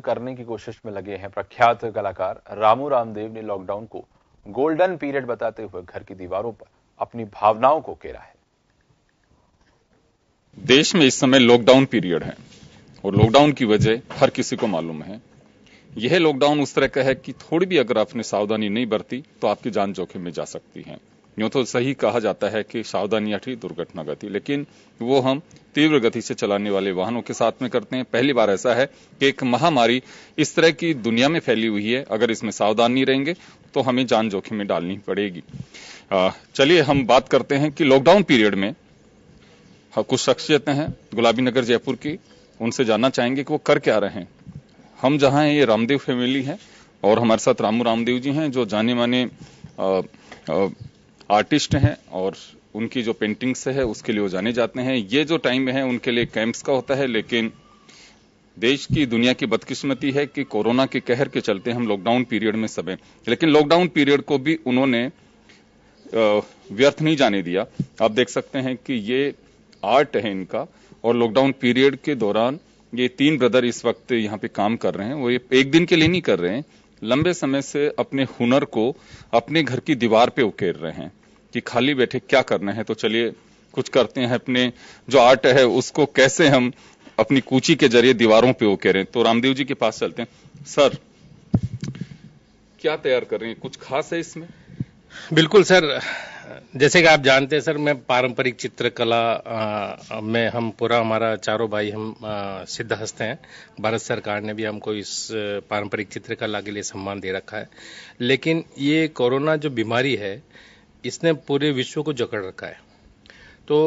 करने की कोशिश में लगे हैं प्रख्यात कलाकार रामू रामदेव ने लॉकडाउन को गोल्डन पीरियड बताते हुए घर की दीवारों पर अपनी भावनाओं को केरा है देश में इस समय लॉकडाउन पीरियड है और लॉकडाउन की वजह हर किसी को मालूम है यह लॉकडाउन उस तरह का है कि थोड़ी भी अगर आपने सावधानी नहीं बरती तो आपकी जान जोखिम में जा सकती है यूँ तो सही कहा जाता है कि सावधानी अठी दुर्घटना गति लेकिन वो हम तीव्र गति से चलाने वाले वाहनों के साथ में करते हैं पहली बार ऐसा है कि एक महामारी इस तरह की दुनिया में फैली हुई है अगर इसमें सावधान नहीं रहेंगे तो हमें जान जोखिम में डालनी पड़ेगी चलिए हम बात करते हैं कि लॉकडाउन पीरियड में हाँ, कुछ शख्सियत हैं गुलाबी नगर जयपुर की उनसे जानना चाहेंगे कि वो कर क्या रहे हैं हम जहाँ हैं ये रामदेव फैमिली है और हमारे साथ रामू रामदेव जी हैं जो जाने माने आ, आ, आर्टिस्ट हैं और उनकी जो पेंटिंग्स है उसके लिए वो जाने जाते हैं ये जो टाइम है उनके लिए कैंप्स का होता है लेकिन देश की दुनिया की बदकिस्मती है कि कोरोना के कहर के चलते हम लॉकडाउन पीरियड में सब लेकिन लॉकडाउन पीरियड को भी उन्होंने व्यर्थ नहीं जाने दिया आप देख सकते हैं कि ये आर्ट है इनका और लॉकडाउन पीरियड के दौरान ये तीन ब्रदर इस वक्त यहाँ पे काम कर रहे हैं वो ये एक दिन के लिए नहीं कर रहे हैं लंबे समय से अपने हुनर को अपने घर की दीवार पे उकेर रहे हैं कि खाली बैठे क्या करना है तो चलिए कुछ करते हैं अपने जो आर्ट है उसको कैसे हम अपनी कूची के जरिए दीवारों पे वो कह रहे हैं तो रामदेव जी के पास चलते हैं सर क्या तैयार कर रहे हैं कुछ खास है इसमें बिल्कुल सर जैसे कि आप जानते हैं सर मैं पारंपरिक चित्रकला में हम पूरा हमारा चारों भाई हम सिद्ध हस्त हैं भारत सरकार ने भी हमको इस पारंपरिक चित्रकला के लिए सम्मान दे रखा है लेकिन ये कोरोना जो बीमारी है इसने पूरे विश्व को जकड़ रखा है तो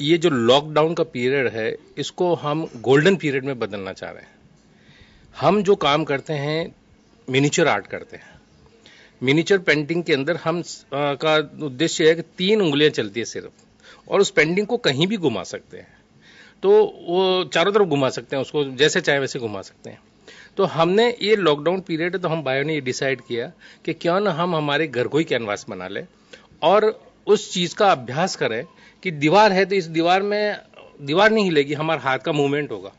ये जो लॉकडाउन का पीरियड है इसको हम गोल्डन पीरियड में बदलना चाह रहे हैं हम जो काम करते हैं मिनीचर आर्ट करते हैं मिनीचर पेंटिंग के अंदर हम आ, का उद्देश्य है कि तीन उंगलियां चलती है सिर्फ और उस पेंटिंग को कहीं भी घुमा सकते हैं तो वो चारों तरफ घुमा सकते हैं उसको जैसे चाहे वैसे घुमा सकते हैं तो हमने ये लॉकडाउन पीरियड तो हम बायो ने ये डिसाइड किया कि क्यों ना हम हमारे घर को ही कैनवास बना लें और उस चीज का अभ्यास करें कि दीवार है तो इस दीवार में दीवार नहीं हिलेगी हमारे हाथ का मूवमेंट होगा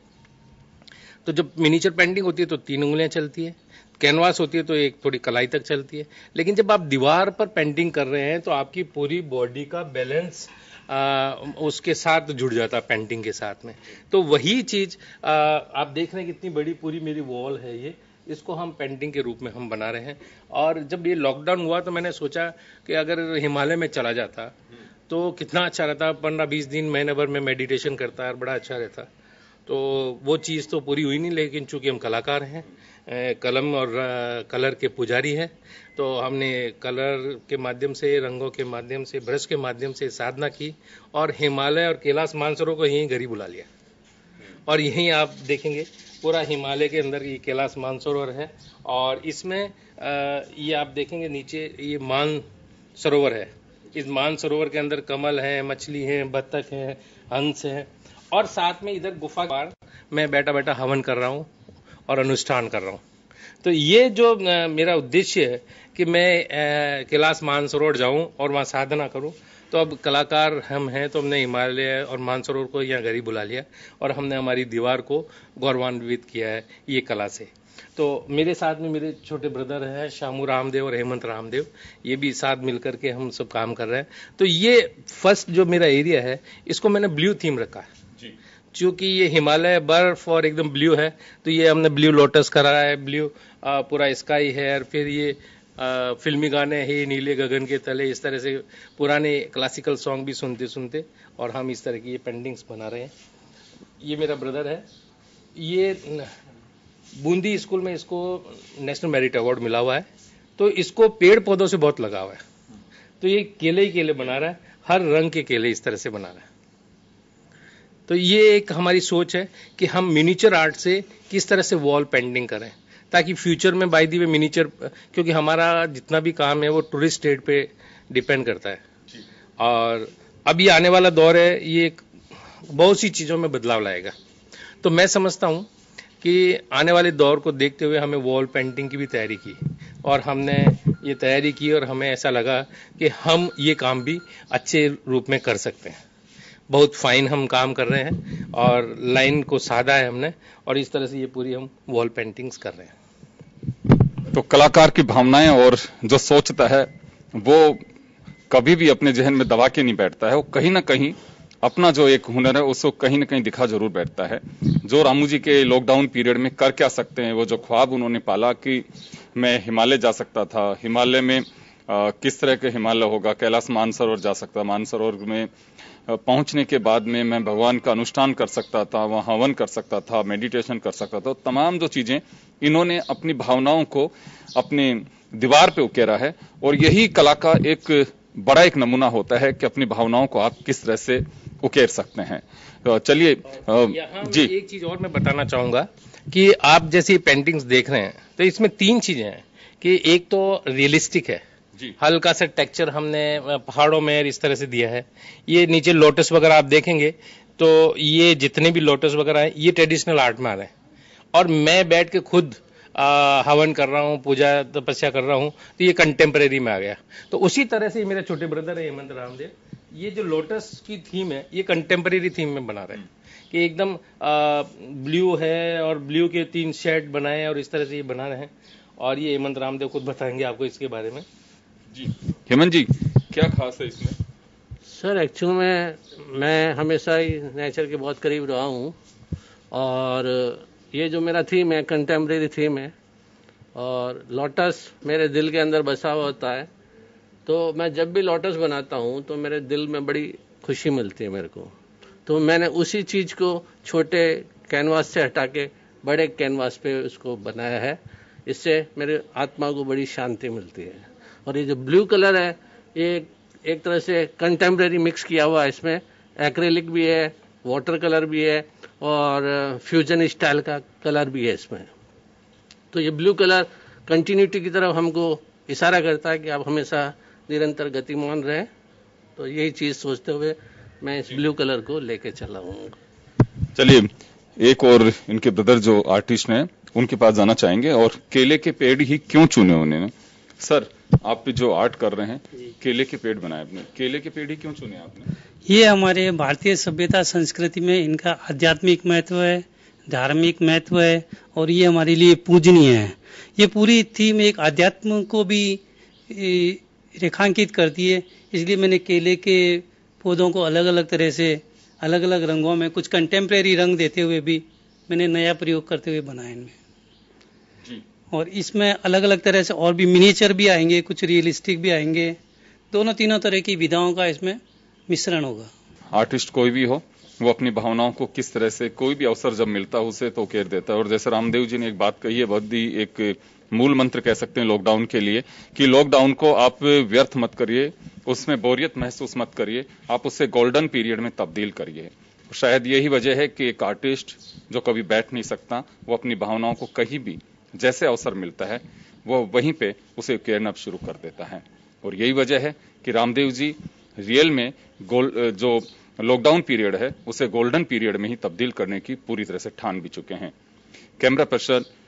तो जब मिनीचर पेंटिंग होती है तो तीन उंगलियां चलती है कैनवास होती है तो एक थोड़ी कलाई तक चलती है लेकिन जब आप दीवार पर पेंटिंग कर रहे हैं तो आपकी पूरी बॉडी का बैलेंस आ, उसके साथ जुड़ जाता है पेंटिंग के साथ में तो वही चीज आ, आप देख रहे हैं कितनी बड़ी पूरी मेरी वॉल है ये इसको हम पेंटिंग के रूप में हम बना रहे हैं और जब ये लॉकडाउन हुआ तो मैंने सोचा कि अगर हिमालय में चला जाता तो कितना अच्छा रहता पंद्रह बीस दिन महीने भर में मेडिटेशन करता और बड़ा अच्छा रहता तो वो चीज़ तो पूरी हुई नहीं लेकिन चूंकि हम कलाकार हैं कलम और कलर के पुजारी हैं तो हमने कलर के माध्यम से रंगों के माध्यम से ब्रश के माध्यम से साधना की और हिमालय और कैलाश मानसरों को यहीं घरी बुला लिया और यहीं आप देखेंगे पूरा हिमालय के अंदर ये कैलाश मानसरोवर है और इसमें ये आप देखेंगे नीचे ये मान सरोवर है इस मान सरोवर के अंदर कमल है मछली है बत्तख है हंस है और साथ में इधर गुफा बार मैं बैठा बैठा हवन कर रहा हूँ और अनुष्ठान कर रहा हूँ तो ये जो मेरा उद्देश्य है कि मैं कैलाश मानसरोवर जाऊं और वहाँ साधना करूँ तो अब कलाकार हम हैं तो हमने हिमालय और मानसरोवर को यहाँ गरीब बुला लिया और हमने हमारी दीवार को गौरवान्वित किया है ये कला से तो मेरे साथ में मेरे छोटे ब्रदर हैं शामू रामदेव और हेमंत रामदेव ये भी साथ मिलकर के हम सब काम कर रहे हैं तो ये फर्स्ट जो मेरा एरिया है इसको मैंने ब्लू थीम रखा है चूंकि ये हिमालय बर्फ और एकदम ब्लू है तो ये हमने ब्लू लोटस करा है ब्लू पूरा स्काई है और फिर ये फिल्मी गाने ही नीले गगन के तले इस तरह से पुराने क्लासिकल सॉन्ग भी सुनते सुनते और हम इस तरह की ये पेंटिंग्स बना रहे हैं ये मेरा ब्रदर है ये बूंदी स्कूल में इसको नेशनल मेरिट अवार्ड मिला हुआ है तो इसको पेड़ पौधों से बहुत लगा हुआ है तो ये केले ही केले बना रहा है हर रंग के केले इस तरह से बना रहा है तो ये एक हमारी सोच है कि हम मिनीचर आर्ट से किस तरह से वॉल पेंटिंग करें ताकि फ्यूचर में बाई दी वे मिनीचर क्योंकि हमारा जितना भी काम है वो टूरिस्ट स्टेट पे डिपेंड करता है और अभी आने वाला दौर है ये एक बहुत सी चीज़ों में बदलाव लाएगा तो मैं समझता हूँ कि आने वाले दौर को देखते हुए हमें वॉल पेंटिंग की भी तैयारी की और हमने ये तैयारी की और हमें ऐसा लगा कि हम ये काम भी अच्छे रूप में कर सकते हैं बहुत फाइन हम काम कर रहे हैं और लाइन को साधा है हमने और इस तरह से ये पूरी हम वॉल पेंटिंग्स कर रहे हैं तो कलाकार की भावनाएं और जो सोचता है वो कभी भी अपने जहन में दबा के नहीं बैठता है वो कहीं ना कहीं अपना जो एक हुनर है उसको कहीं ना कहीं दिखा जरूर बैठता है जो रामू जी के लॉकडाउन पीरियड में कर क्या सकते हैं वो जो ख्वाब उन्होंने पाला कि मैं हिमालय जा सकता था हिमालय में किस तरह के हिमालय होगा कैलाश मानसरोवर जा सकता मानसरोवर में पहुंचने के बाद में मैं भगवान का अनुष्ठान कर सकता था वहां हवन कर सकता था मेडिटेशन कर सकता था तो तमाम जो चीज़ें इन्होंने अपनी भावनाओं को अपने दीवार पे उकेरा है और यही कला का एक बड़ा एक नमूना होता है कि अपनी भावनाओं को आप किस तरह से उकेर सकते हैं तो चलिए जी एक चीज़ और मैं बताना चाहूंगा कि आप जैसी पेंटिंग्स देख रहे हैं तो इसमें तीन चीज़ें हैं कि एक तो रियलिस्टिक है हल्का सा टेक्चर हमने पहाड़ों में इस तरह से दिया है ये नीचे लोटस वगैरह आप देखेंगे तो ये जितने भी लोटस वगैरह हैं ये ट्रेडिशनल आर्ट में आ रहे हैं और मैं बैठ के खुद आ, हवन कर रहा हूँ पूजा तपस्या कर रहा हूँ तो ये कंटेम्प्रेरी में आ गया तो उसी तरह से मेरे छोटे ब्रदर है हेमंत रामदेव ये जो लोटस की थीम है ये कंटेम्प्रेरी थीम में बना रहे हैं कि एकदम ब्लू है और ब्लू के तीन शेड बनाए और इस तरह से ये बना रहे हैं और ये हेमंत रामदेव खुद बताएंगे आपको इसके बारे में जी हेमंत जी क्या खास है इसमें सर एक्चुअली में मैं हमेशा ही नेचर के बहुत करीब रहा हूँ और ये जो मेरा थीम है कंटेम्प्रेरी थीम है और लोटस मेरे दिल के अंदर बसा हुआ होता है तो मैं जब भी लोटस बनाता हूँ तो मेरे दिल में बड़ी खुशी मिलती है मेरे को तो मैंने उसी चीज़ को छोटे कैनवास से हटा के बड़े कैनवास पे उसको बनाया है इससे मेरे आत्मा को बड़ी शांति मिलती है और ये जो ब्लू कलर है ये एक तरह से कंटेम्प्रेरी मिक्स किया हुआ है इसमें एक्रेलिक भी है वाटर कलर भी है और फ्यूजन uh, स्टाइल का कलर भी है इसमें तो ये ब्लू कलर कंटिन्यूटी की तरफ हमको इशारा करता है कि आप हमेशा निरंतर गतिमान रहें तो यही चीज सोचते हुए मैं इस ब्लू कलर को लेके चला हूँ चलिए एक और इनके ब्रदर जो आर्टिस्ट हैं उनके पास जाना चाहेंगे और केले के पेड़ ही क्यों चुने उन्होंने सर आप जो आर्ट कर रहे हैं केले के पेड़ बनाए आपने केले के पेड़ ही क्यों चुने आपने ये हमारे भारतीय सभ्यता संस्कृति में इनका आध्यात्मिक महत्व है धार्मिक महत्व है और ये हमारे लिए पूजनीय है ये पूरी थीम एक आध्यात्म को भी रेखांकित करती है इसलिए मैंने केले के पौधों को अलग अलग तरह से अलग अलग रंगों में कुछ कंटेम्प्रेरी रंग देते हुए भी मैंने नया प्रयोग करते हुए बनाया इनमें और इसमें अलग अलग तरह से और भी मिनिएचर भी आएंगे कुछ रियलिस्टिक भी आएंगे दोनों तीनों तरह की विधाओं का इसमें मिश्रण होगा आर्टिस्ट कोई भी हो वो अपनी भावनाओं को किस तरह से कोई भी अवसर जब मिलता है उसे तो केर देता है और जैसे रामदेव जी ने एक बात कही है बहुत ही एक मूल मंत्र कह सकते हैं लॉकडाउन के लिए कि लॉकडाउन को आप व्यर्थ मत करिए उसमें बोरियत महसूस मत करिए आप उसे गोल्डन पीरियड में तब्दील करिए शायद यही वजह है कि एक आर्टिस्ट जो कभी बैठ नहीं सकता वो अपनी भावनाओं को कहीं भी जैसे अवसर मिलता है वह वहीं पे उसे किरणअप शुरू कर देता है और यही वजह है कि रामदेव जी रियल में गोल जो लॉकडाउन पीरियड है उसे गोल्डन पीरियड में ही तब्दील करने की पूरी तरह से ठान भी चुके हैं कैमरा पर्सन